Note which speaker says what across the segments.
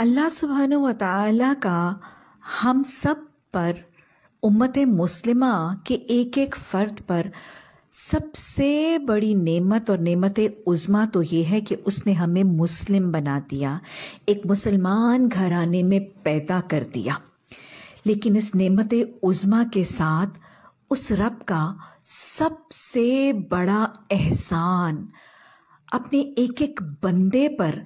Speaker 1: अल्लाह सुबहान वाली का हम सब पर उम्मत मुस्लिमा के एक एक फ़र्द पर सबसे बड़ी नेमत और नेमत उज़मा तो ये है कि उसने हमें मुस्लिम बना दिया एक मुसलमान घराने में पैदा कर दिया लेकिन इस नेमत उज़मा के साथ उस रब का सबसे बड़ा एहसान अपने एक एक बंदे पर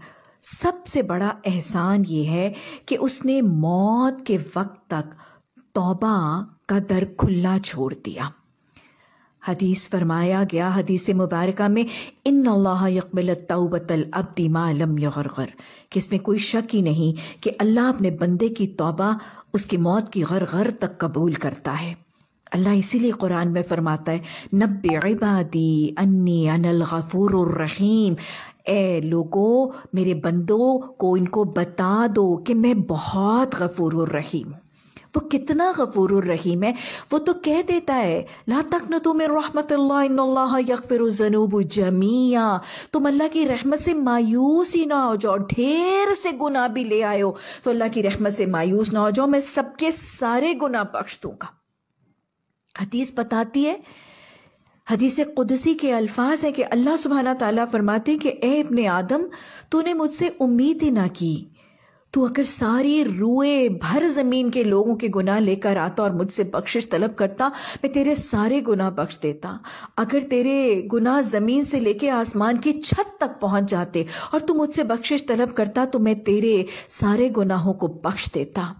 Speaker 1: सबसे बड़ा एहसान ये है कि उसने मौत के वक्त तक तौबा का दर खुला छोड़ दिया हदीस फरमाया गया हदीस मुबारक में इन अल्लाह यकबल तौबतल अब्दी मालम यर कि इसमें कोई शक ही नहीं कि अल्लाह अपने बंदे की तौबा उसकी मौत की गर गर तक कबूल करता है अल्लाह इसीलिए कुरान में फरमाता है नब्बे अन्नी अनल गफ़ूर रहीम ए लोगो मेरे बंदों को इनको बता दो कि मैं बहुत गफूर रहीम हूँ वो कितना गफूर रहीम है वो तो कह देता है ला तक न तुम रहमत यकफिर जनूब जमिया तुम अल्लाह की रहमत से मायूस ही ना हो जाओ ढेर से गुना भी ले आयो तो अल्लाह की रहमत से मायूस ना हो जाओ मैं सबके सारे गुना बख्श दूंगा हदीस बताती है हदीस कुदसी के अल्फाज हैं कि अल्लाह सुबहाना तला फरमाते कि ए अपने आदम तूने मुझसे उम्मीद ही ना की तू अगर सारी रुए भर ज़मीन के लोगों के गुनाह लेकर आता और मुझसे बख्शिश तलब करता मैं तेरे सारे गुनाह बख्श देता अगर तेरे गुनाह ज़मीन से लेके आसमान की छत तक पहुंच जाते और तू मुझसे बख्शिश तलब करता तो मैं तेरे सारे गुनाहों को बख्श देता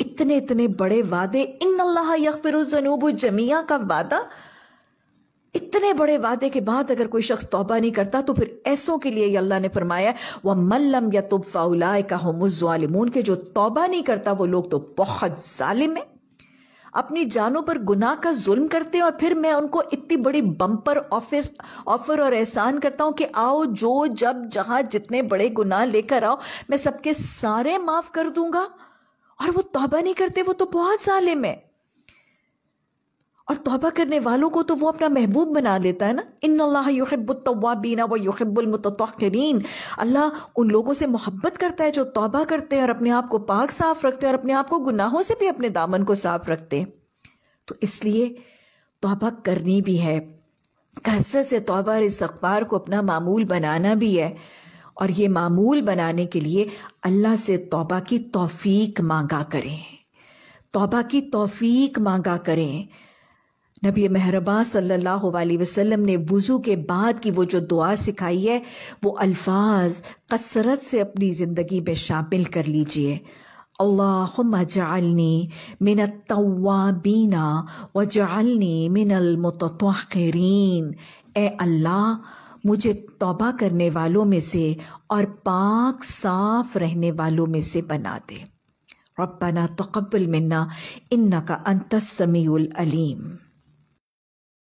Speaker 1: इतने इतने बड़े वादे इन अल्लाह यकफिर जनूब जमिया का वादा इतने बड़े वादे के बाद अगर कोई शख्स तोबा नहीं करता तो फिर ऐसों के लिए अल्लाह ने फरमाया व मल्लम या तुब फ़ाउलाए का मुजालिमून के जो तोबा नहीं करता वो लोग तो बहुत ालिम है अपनी जानों पर गुनाह का जुल्म करते हैं और फिर मैं उनको इतनी बड़ी बम्पर ऑफिस ऑफर और एहसान करता हूँ कि आओ जो जब जहां जितने बड़े गुनाह लेकर आओ मैं सबके सारे माफ़ कर दूंगा और वो तोबा नहीं करते वो तो बहुत ज़ालिम है और तोबा करने वालों को तो वो अपना महबूब बना लेता है ना इन अल्लाह युहबुलतवाबीना व युहबुलमतरीन अल्लाह उन लोगों से मोहब्बत करता है जो तोबा करते हैं और अपने आप को पाक साफ रखते हैं और अपने आप को गुनाहों से भी अपने दामन को साफ रखते हैं तो इसलिए तोबा करनी भी है कसरत से तोबा और अखबार को अपना मामूल बनाना भी है और ये मामूल बनाने के लिए अल्लाह से तोबा की तोफीक मांगा करें तोबा की तोफ़ीक मांगा करें नबी महरबा सल्लल्लाहु अलैहि वसल्लम ने वज़ू के बाद की वो जो दुआ सिखाई है वो अल्फाज कसरत से अपनी ज़िंदगी में शामिल कर लीजिए अल्लाजालनी जालनी मिन तवाबीना व जालनी मिनल मुतरीन ए अल्लाह मुझे तोबा करने वालों में से और पाक साफ रहने वालों में से बना दे रब्बना तकबल मन्ना इन्ना का अंतसमीम